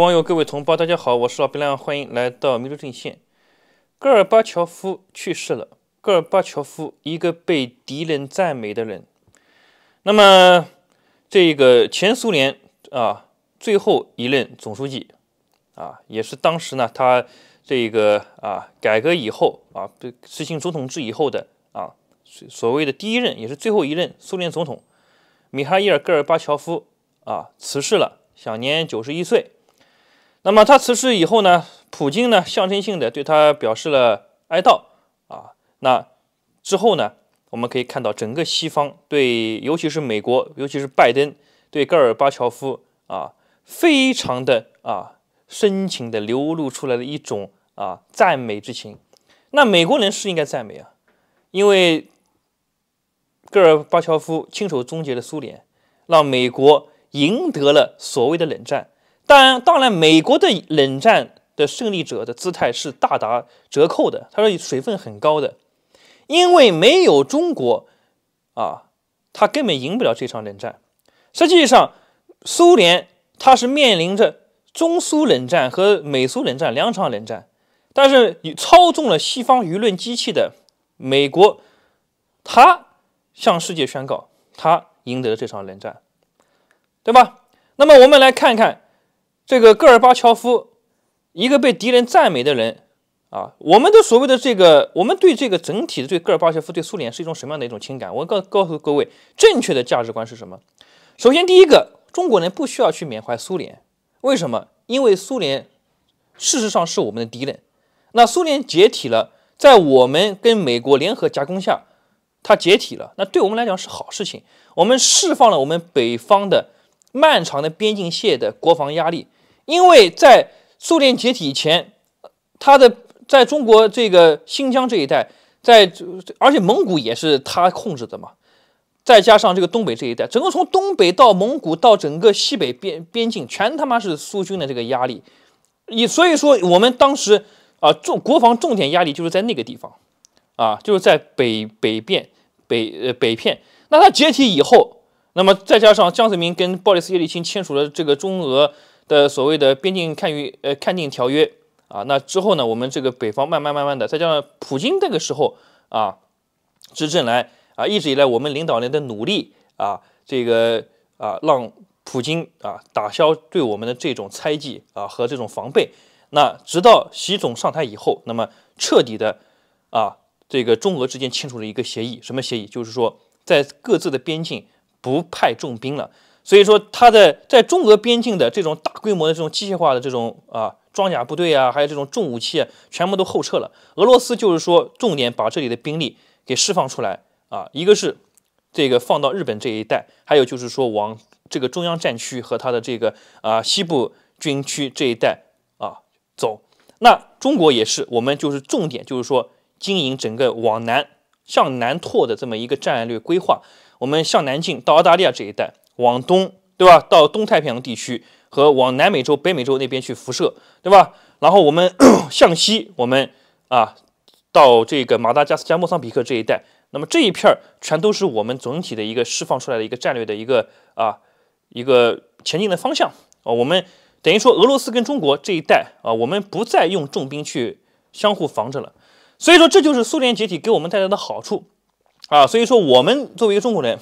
网友、各位同胞，大家好，我是老白亮，欢迎来到民族阵线。戈尔巴乔夫去世了。戈尔巴乔夫，一个被敌人赞美的人。那么，这个前苏联啊，最后一任总书记啊，也是当时呢，他这个啊，改革以后啊，实行总统制以后的啊，所所谓的第一任也是最后一任苏联总统米哈伊尔·戈尔巴乔夫啊，辞世了，享年九十一岁。那么他辞世以后呢？普京呢？象征性的对他表示了哀悼啊。那之后呢？我们可以看到整个西方对，尤其是美国，尤其是拜登对戈尔巴乔夫啊，非常的啊深情的流露出来的一种啊赞美之情。那美国人是应该赞美啊，因为戈尔巴乔夫亲手终结了苏联，让美国赢得了所谓的冷战。但当然，美国的冷战的胜利者的姿态是大打折扣的，他说水分很高的，因为没有中国，啊，他根本赢不了这场冷战。实际上，苏联他是面临着中苏冷战和美苏冷战两场冷战，但是操纵了西方舆论机器的美国，他向世界宣告他赢得了这场冷战，对吧？那么我们来看看。这个戈尔巴乔夫，一个被敌人赞美的人啊！我们的所谓的这个，我们对这个整体的对戈尔巴乔夫对苏联是一种什么样的一种情感？我告告诉各位，正确的价值观是什么？首先，第一个，中国人不需要去缅怀苏联，为什么？因为苏联事实上是我们的敌人。那苏联解体了，在我们跟美国联合夹攻下，它解体了，那对我们来讲是好事情，我们释放了我们北方的漫长的边境线的国防压力。因为在苏联解体以前，他的在中国这个新疆这一带，在而且蒙古也是他控制的嘛，再加上这个东北这一带，整个从东北到蒙古到整个西北边边境，全他妈是苏军的这个压力。你所以说我们当时啊重国防重点压力就是在那个地方，啊就是在北北边北呃北片。那他解体以后，那么再加上江泽民跟鲍里斯叶利钦签署了这个中俄。的所谓的边境看于呃看定条约啊，那之后呢，我们这个北方慢慢慢慢的，再加上普京那个时候啊执政来啊，一直以来我们领导人的努力啊，这个啊让普京啊打消对我们的这种猜忌啊和这种防备。那直到习总上台以后，那么彻底的啊，这个中俄之间签署了一个协议，什么协议？就是说在各自的边境不派重兵了。所以说，他在在中俄边境的这种大规模的这种机械化的这种啊装甲部队啊，还有这种重武器，全部都后撤了。俄罗斯就是说，重点把这里的兵力给释放出来啊，一个是这个放到日本这一带，还有就是说往这个中央战区和他的这个啊西部军区这一带啊走。那中国也是，我们就是重点就是说经营整个往南向南拓的这么一个战略规划，我们向南进到澳大利亚这一带。往东，对吧？到东太平洋地区和往南美洲、北美洲那边去辐射，对吧？然后我们 向西，我们啊，到这个马达加斯加、莫桑比克这一带，那么这一片儿全都是我们总体的一个释放出来的一个战略的一个啊一个前进的方向啊。我们等于说俄罗斯跟中国这一带啊，我们不再用重兵去相互防着了，所以说这就是苏联解体给我们带来的好处。啊，所以说我们作为一个中国人，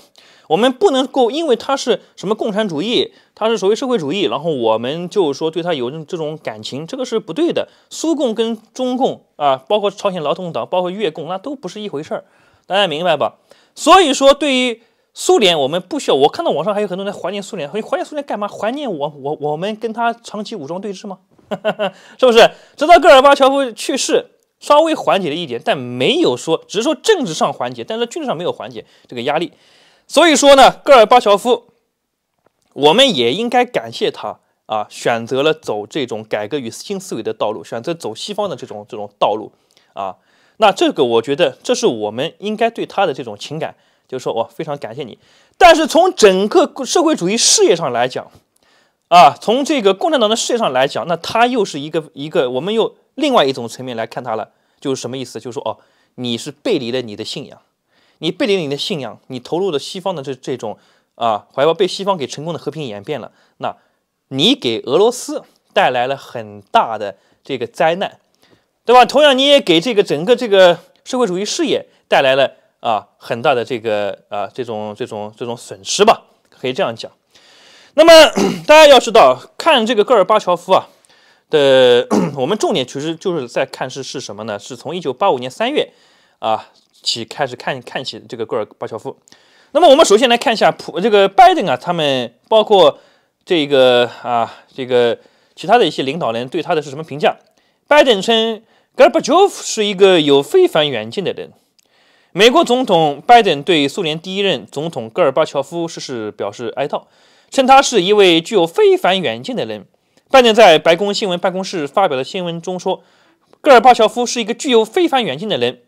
我们不能够因为他是什么共产主义，他是所谓社会主义，然后我们就说对他有这种感情，这个是不对的。苏共跟中共啊，包括朝鲜劳动党，包括越共，那都不是一回事儿，大家明白吧？所以说，对于苏联，我们不需要。我看到网上还有很多人怀念苏联，怀念苏联干嘛？怀念我我我们跟他长期武装对峙吗？是不是？直到戈尔巴乔夫去世。稍微缓解了一点，但没有说，只是说政治上缓解，但是军事上没有缓解这个压力。所以说呢，戈尔巴乔夫，我们也应该感谢他啊，选择了走这种改革与新思维的道路，选择走西方的这种这种道路啊。那这个我觉得，这是我们应该对他的这种情感，就是说我非常感谢你。但是从整个社会主义事业上来讲，啊，从这个共产党的事业上来讲，那他又是一个一个我们又。另外一种层面来看他了，就是什么意思？就是说，哦，你是背离了你的信仰，你背离了你的信仰，你投入了西方的这这种啊，怀抱被西方给成功的和平演变了，那你给俄罗斯带来了很大的这个灾难，对吧？同样，你也给这个整个这个社会主义事业带来了啊很大的这个啊这种这种这种损失吧，可以这样讲。那么 大家要知道，看这个戈尔巴乔夫啊。的，我们重点其实就是在看是是什么呢？是从一九八五年三月啊起开始看看起这个戈尔巴乔夫。那么我们首先来看一下普这个拜登啊，他们包括这个啊这个其他的一些领导人对他的是什么评价？拜登称戈尔巴乔夫是一个有非凡远见的人。美国总统拜登对苏联第一任总统戈尔巴乔夫逝世表示哀悼，称他是一位具有非凡远见的人。拜登在白宫新闻办公室发表的新闻中说，戈尔巴乔夫是一个具有非凡远见的人。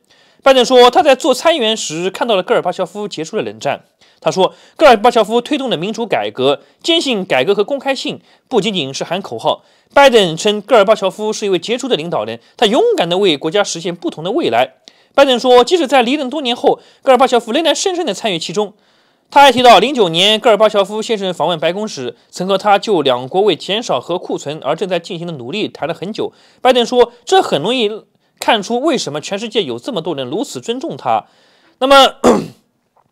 拜登说，他在做参议员时看到了戈尔巴乔夫结束了冷战。他说，戈尔巴乔夫推动的民主改革，坚信改革和公开性不仅仅是喊口号。拜登称，戈尔巴乔夫是一位杰出的领导人，他勇敢地为国家实现不同的未来。拜登说，即使在离任多年后，戈尔巴乔夫仍然深深地参与其中。他还提到，零九年戈尔巴乔夫先生访问白宫时，曾和他就两国为减少核库存而正在进行的努力谈了很久。拜登说：“这很容易看出为什么全世界有这么多人如此尊重他。”那么，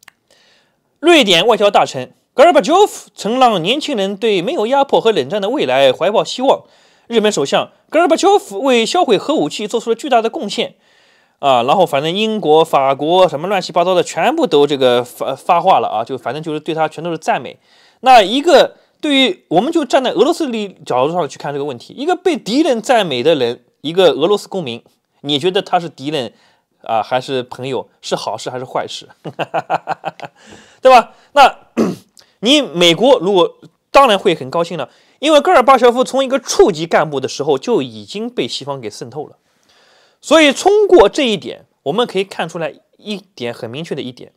瑞典外交大臣戈尔巴乔夫曾让年轻人对没有压迫和冷战的未来怀抱希望。日本首相戈尔巴乔夫为销毁核武器做出了巨大的贡献。啊，然后反正英国、法国什么乱七八糟的，全部都这个发发话了啊，就反正就是对他全都是赞美。那一个对于我们就站在俄罗斯的角度上去看这个问题，一个被敌人赞美的人，一个俄罗斯公民，你觉得他是敌人啊还是朋友？是好事还是坏事？对吧？那 你美国如果当然会很高兴了，因为戈尔巴乔夫从一个处级干部的时候就已经被西方给渗透了。所以，通过这一点，我们可以看出来一点很明确的一点。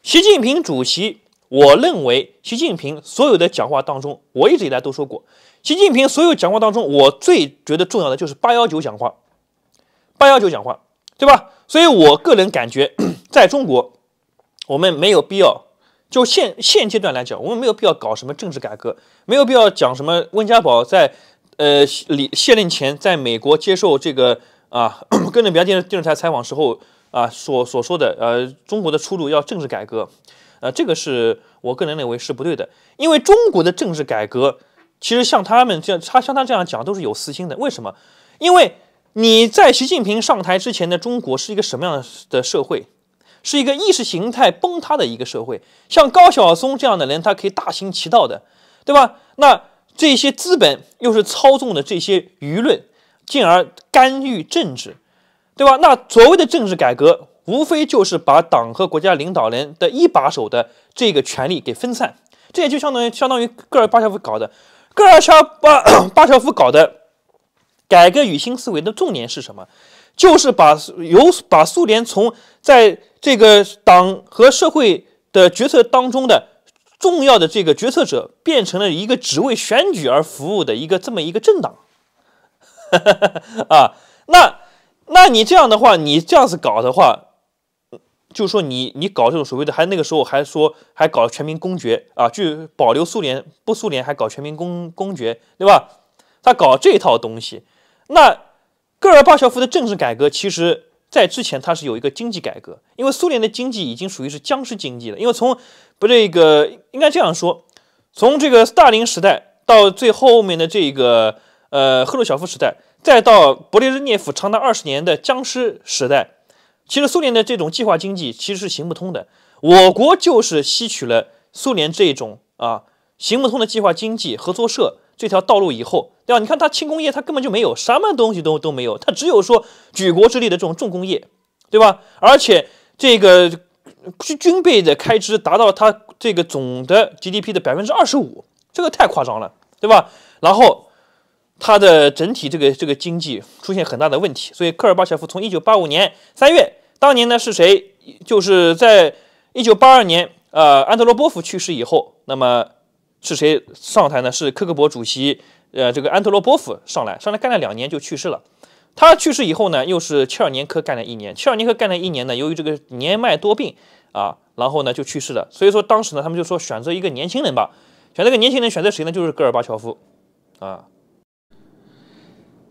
习近平主席，我认为习近平所有的讲话当中，我一直以来都说过，习近平所有讲话当中，我最觉得重要的就是八幺九讲话。八幺九讲话，对吧？所以我个人感觉，在中国，我们没有必要，就现现阶段来讲，我们没有必要搞什么政治改革，没有必要讲什么温家宝在呃里卸任前在美国接受这个。啊，跟着比亚电视电视台采访时候啊，所所说的，呃，中国的出路要政治改革，呃，这个是我个人认为是不对的，因为中国的政治改革，其实像他们这样，他像他这样讲都是有私心的。为什么？因为你在习近平上台之前的中国是一个什么样的的社会？是一个意识形态崩塌的一个社会。像高晓松这样的人，他可以大行其道的，对吧？那这些资本又是操纵的这些舆论。进而干预政治，对吧？那所谓的政治改革，无非就是把党和国家领导人的一把手的这个权力给分散。这也就相当于相当于戈尔巴乔夫搞的。戈尔乔巴 巴乔夫搞的改革与新思维的重点是什么？就是把由把苏联从在这个党和社会的决策当中的重要的这个决策者，变成了一个只为选举而服务的一个这么一个政党。啊，那那你这样的话，你这样子搞的话，就说你你搞这种所谓的还那个时候还说还搞全民公决啊，去保留苏联不苏联还搞全民公公决，对吧？他搞这套东西，那戈尔巴乔夫的政治改革，其实在之前他是有一个经济改革，因为苏联的经济已经属于是僵尸经济了，因为从不这个应该这样说，从这个斯大林时代到最后面的这个呃赫鲁晓夫时代。再到勃列日涅夫长达二十年的僵尸时代，其实苏联的这种计划经济其实是行不通的。我国就是吸取了苏联这种啊行不通的计划经济、合作社这条道路以后，对吧？你看它轻工业，它根本就没有，什么东西都都没有，它只有说举国之力的这种重工业，对吧？而且这个军军备的开支达到它这个总的 GDP 的百分之二十五，这个太夸张了，对吧？然后。他的整体这个这个经济出现很大的问题，所以科尔巴乔夫从一九八五年三月，当年呢是谁？就是在一九八二年，呃，安德罗波夫去世以后，那么是谁上台呢？是克格勃主席，呃，这个安德罗波夫上来，上来干了两年就去世了。他去世以后呢，又是切尔年科干了一年，切尔年科干了一年呢，由于这个年迈多病啊，然后呢就去世了。所以说当时呢，他们就说选择一个年轻人吧，选择个年轻人，选择谁呢？就是戈尔巴乔夫，啊。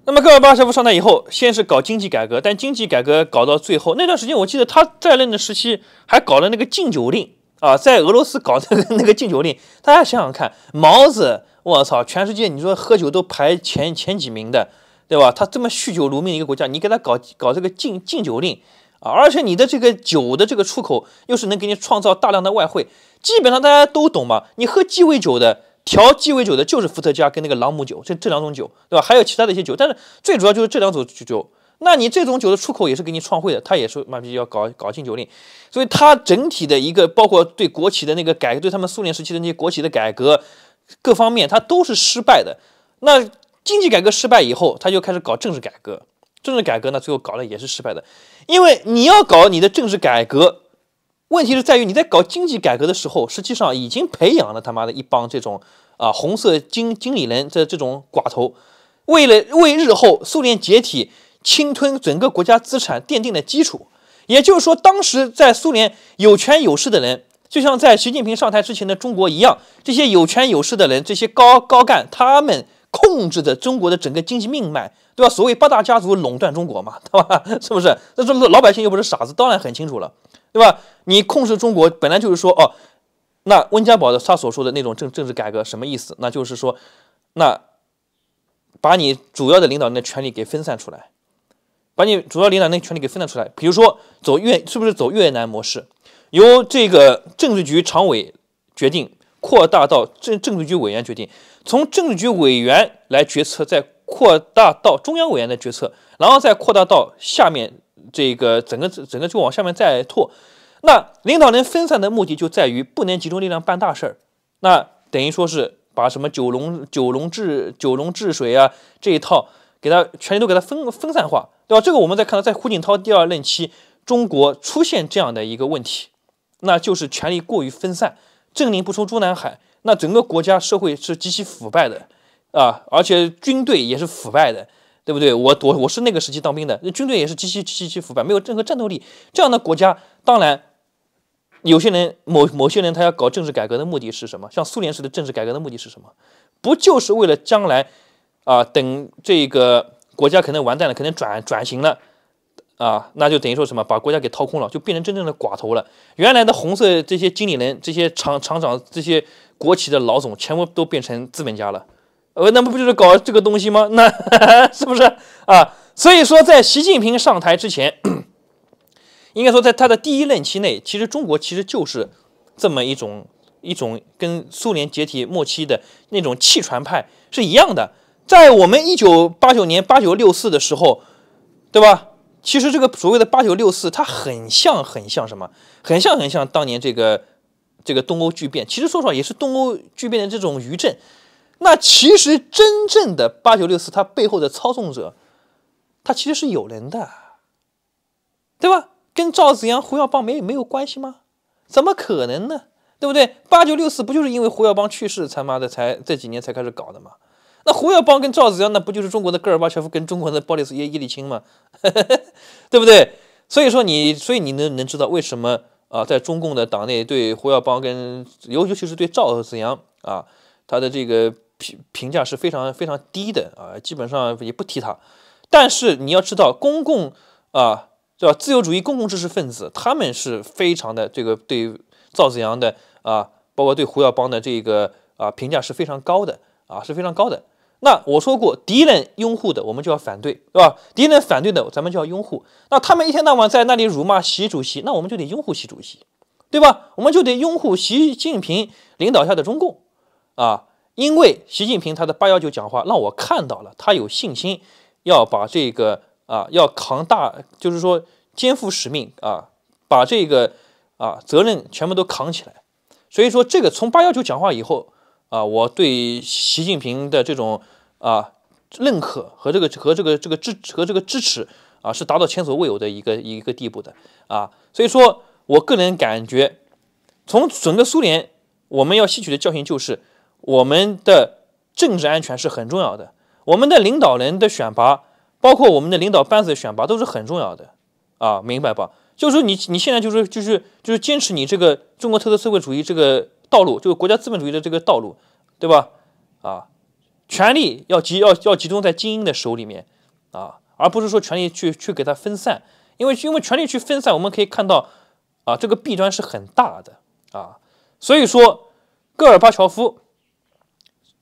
那么戈尔巴乔夫上台以后，先是搞经济改革，但经济改革搞到最后那段时间，我记得他在任的时期还搞了那个禁酒令啊，在俄罗斯搞那个那个禁酒令。大家想想看，毛子，我操，全世界你说喝酒都排前前几名的，对吧？他这么酗酒如命一个国家，你给他搞搞这个禁禁酒令啊，而且你的这个酒的这个出口又是能给你创造大量的外汇，基本上大家都懂嘛，你喝鸡尾酒的。调鸡尾酒的就是伏特加跟那个朗姆酒，这这两种酒，对吧？还有其他的一些酒，但是最主要就是这两种酒。那你这种酒的出口也是给你创汇的，他也是妈逼要搞搞禁酒令，所以它整体的一个包括对国企的那个改革，对他们苏联时期的那些国企的改革，各方面它都是失败的。那经济改革失败以后，他就开始搞政治改革，政治改革呢最后搞的也是失败的，因为你要搞你的政治改革。问题是在于你在搞经济改革的时候，实际上已经培养了他妈的一帮这种啊红色经经理人，这这种寡头，为了为日后苏联解体、侵吞整个国家资产奠定了基础。也就是说，当时在苏联有权有势的人，就像在习近平上台之前的中国一样，这些有权有势的人，这些高高干，他们控制着中国的整个经济命脉，对吧？所谓八大家族垄断中国嘛，对吧？是不是？那这老百姓又不是傻子，当然很清楚了。对吧？你控制中国本来就是说哦，那温家宝的他所说的那种政政治改革什么意思？那就是说，那把你主要的领导人的权利给分散出来，把你主要领导人的权利给分散出来。比如说走越是不是走越南模式？由这个政治局常委决定，扩大到政政治局委员决定，从政治局委员来决策，再扩大到中央委员的决策，然后再扩大到下面。这个整个整个就往下面再拓，那领导人分散的目的就在于不能集中力量办大事儿，那等于说是把什么九龙九龙治九龙治水啊这一套给他权力都给他分分散化，对吧？这个我们再看到在胡锦涛第二任期中国出现这样的一个问题，那就是权力过于分散，政令不出中南海，那整个国家社会是极其腐败的啊，而且军队也是腐败的。对不对？我我我是那个时期当兵的，那军队也是极其极其腐败，没有任何战斗力。这样的国家，当然有些人某某些人他要搞政治改革的目的是什么？像苏联式的政治改革的目的是什么？不就是为了将来啊？等这个国家可能完蛋了，可能转转型了啊？那就等于说什么？把国家给掏空了，就变成真正的寡头了。原来的红色这些经理人、这些厂厂长、这些国企的老总，全部都变成资本家了。呃，那不就是搞这个东西吗？那 是不是啊？所以说，在习近平上台之前，应该说，在他的第一任期内，其实中国其实就是这么一种一种跟苏联解体末期的那种弃船派是一样的。在我们一九八九年八九六四的时候，对吧？其实这个所谓的八九六四，它很像很像什么？很像很像当年这个这个东欧巨变。其实说实话，也是东欧巨变的这种余震。那其实真正的八九六四，它背后的操纵者，他其实是有人的，对吧？跟赵子阳、胡耀邦没没有关系吗？怎么可能呢？对不对？八九六四不就是因为胡耀邦去世才妈的才这几年才开始搞的吗？那胡耀邦跟赵子阳，那不就是中国的戈尔巴乔夫跟中国的鲍里斯耶叶利钦吗？对不对？所以说你，所以你能能知道为什么啊，在中共的党内对胡耀邦跟，尤其是对赵子阳啊，他的这个。评评价是非常非常低的啊，基本上也不提他。但是你要知道，公共啊，对吧？自由主义公共知识分子他们是非常的这个对赵子阳的啊，包括对胡耀邦的这个啊评价是非常高的啊，是非常高的。那我说过，敌人拥护的我们就要反对，对吧？敌人反对的咱们就要拥护。那他们一天到晚在那里辱骂习主席，那我们就得拥护习主席，对吧？我们就得拥护习近平领导下的中共，啊。因为习近平他的八幺九讲话让我看到了他有信心要把这个啊要扛大，就是说肩负使命啊，把这个啊责任全部都扛起来。所以说这个从八幺九讲话以后啊，我对习近平的这种啊认可和这个和这个这个支和这个支持啊是达到前所未有的一个一个地步的啊。所以说，我个人感觉，从整个苏联我们要吸取的教训就是。我们的政治安全是很重要的，我们的领导人的选拔，包括我们的领导班子的选拔都是很重要的，啊，明白吧？就是说你你现在就是就是就是坚持你这个中国特色社会主义这个道路，就是国家资本主义的这个道路，对吧？啊，权力要集要要集中在精英的手里面，啊，而不是说权力去去给它分散，因为因为权力去分散，我们可以看到啊，这个弊端是很大的啊，所以说戈尔巴乔夫。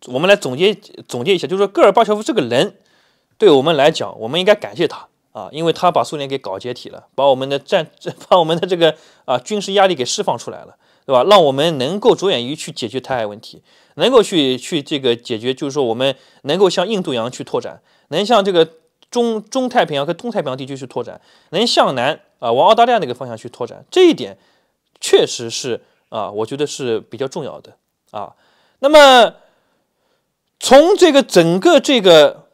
我们来总结总结一下，就是说，戈尔巴乔夫这个人，对我们来讲，我们应该感谢他啊，因为他把苏联给搞解体了，把我们的战，把我们的这个啊军事压力给释放出来了，对吧？让我们能够着眼于去解决台海问题，能够去去这个解决，就是说我们能够向印度洋去拓展，能向这个中中太平洋和东太平洋地区去拓展，能向南啊往澳大利亚那个方向去拓展，这一点确实是啊，我觉得是比较重要的啊。那么，从这个整个这个，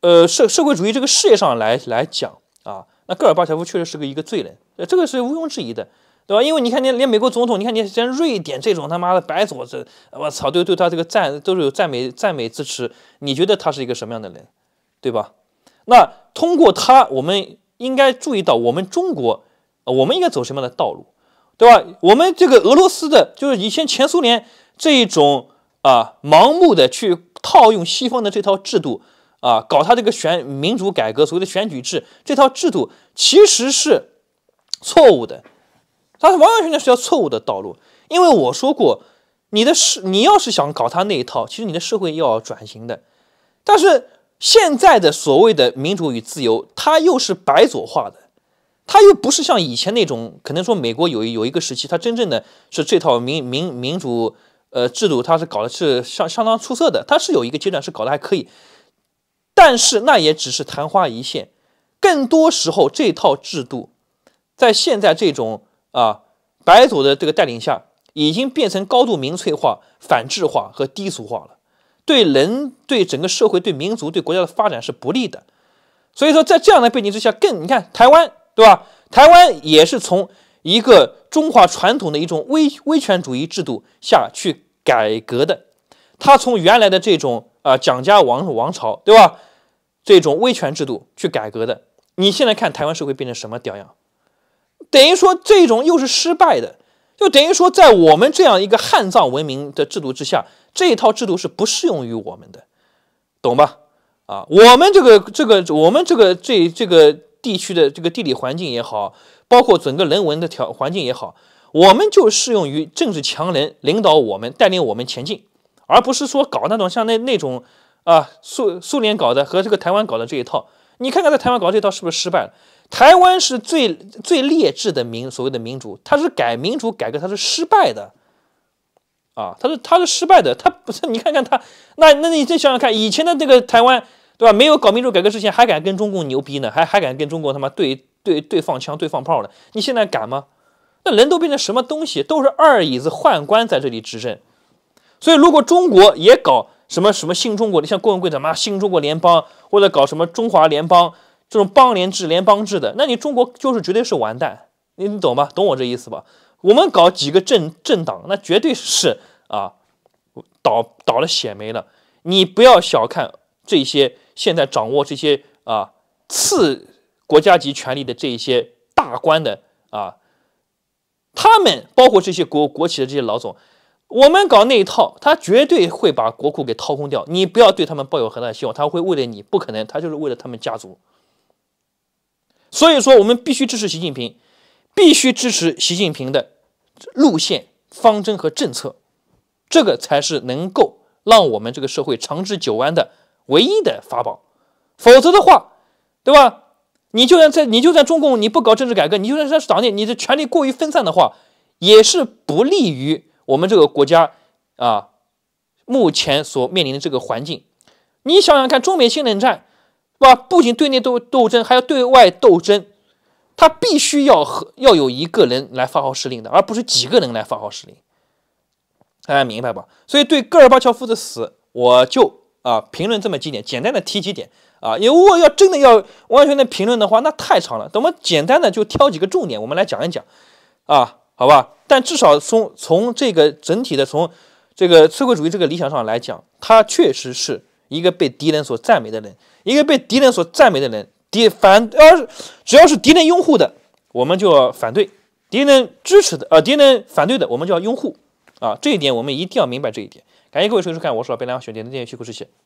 呃，社社会主义这个事业上来来讲啊，那戈尔巴乔夫确实是个一个罪人，这个是毋庸置疑的，对吧？因为你看，你连美国总统，你看你连瑞典这种他妈的白左，这我操，都对他这个赞都是有赞美赞美支持。你觉得他是一个什么样的人，对吧？那通过他，我们应该注意到我们中国，我们应该走什么样的道路，对吧？我们这个俄罗斯的，就是以前前苏联这一种。啊，盲目的去套用西方的这套制度啊，搞他这个选民主改革所谓的选举制这套制度其实是错误的，它是完全全是要错误的道路。因为我说过，你的社你要是想搞他那一套，其实你的社会要转型的。但是现在的所谓的民主与自由，它又是白左化的，它又不是像以前那种，可能说美国有有一个时期，它真正的是这套民民民主。呃，制度它是搞的是相相当出色的，它是有一个阶段是搞得还可以，但是那也只是昙花一现。更多时候，这套制度在现在这种啊白左的这个带领下，已经变成高度民粹化、反智化和低俗化了，对人、对整个社会、对民族、对国家的发展是不利的。所以说，在这样的背景之下，更你看台湾对吧？台湾也是从一个中华传统的一种威威权主义制度下去。改革的，他从原来的这种啊蒋家王王朝对吧，这种威权制度去改革的，你现在看台湾社会变成什么屌样，等于说这种又是失败的，就等于说在我们这样一个汉藏文明的制度之下，这一套制度是不适用于我们的，懂吧？啊，我们这个这个我们这个这这个地区的这个地理环境也好，包括整个人文的条环境也好。我们就适用于政治强人领导我们，带领我们前进，而不是说搞那种像那那种，啊，苏苏联搞的和这个台湾搞的这一套。你看看在台湾搞这套是不是失败了？台湾是最最劣质的民所谓的民主，它是改民主改革，它是失败的，啊，它是它是失败的，它不是你看看它，那那你再想想看，以前的这个台湾对吧？没有搞民主改革之前，还敢跟中共牛逼呢，还还敢跟中国他妈对对对放枪对放炮呢？你现在敢吗？那人都变成什么东西？都是二椅子宦官在这里执政。所以，如果中国也搞什么什么新中国的，像郭文贵他妈新中国联邦，或者搞什么中华联邦这种邦联制、联邦制的，那你中国就是绝对是完蛋。你你懂吗？懂我这意思吧？我们搞几个政政党，那绝对是啊，倒倒了血霉了。你不要小看这些现在掌握这些啊次国家级权力的这些大官的啊。他们包括这些国国企的这些老总，我们搞那一套，他绝对会把国库给掏空掉。你不要对他们抱有很大的希望，他会为了你不可能，他就是为了他们家族。所以说，我们必须支持习近平，必须支持习近平的路线方针和政策，这个才是能够让我们这个社会长治久安的唯一的法宝。否则的话，对吧？你就算在你就在中共，你不搞政治改革，你就算在党内，你的权力过于分散的话，也是不利于我们这个国家啊目前所面临的这个环境。你想想看，中美新冷战，对吧？不仅对内斗斗争，还要对外斗争，他必须要和要有一个人来发号施令的，而不是几个人来发号施令。大家明白吧？所以对戈尔巴乔夫的死，我就啊评论这么几点，简单的提几点。啊，因为如果要真的要完全的评论的话，那太长了。咱们简单的就挑几个重点，我们来讲一讲，啊，好吧。但至少从从这个整体的从这个社会主义这个理想上来讲，他确实是一个被敌人所赞美的人，一个被敌人所赞美的人。敌反要只要是敌人拥护的，我们就要反对；敌人支持的，呃，敌人反对的，我们就要拥护。啊，这一点我们一定要明白这一点。感谢各位收看，我是老白良学，点的订阅，持续谢。持。